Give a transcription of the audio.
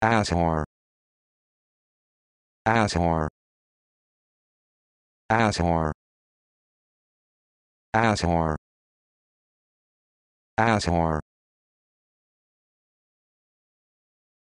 Asshole. Asshole. Asshole. Asshole. Asshole.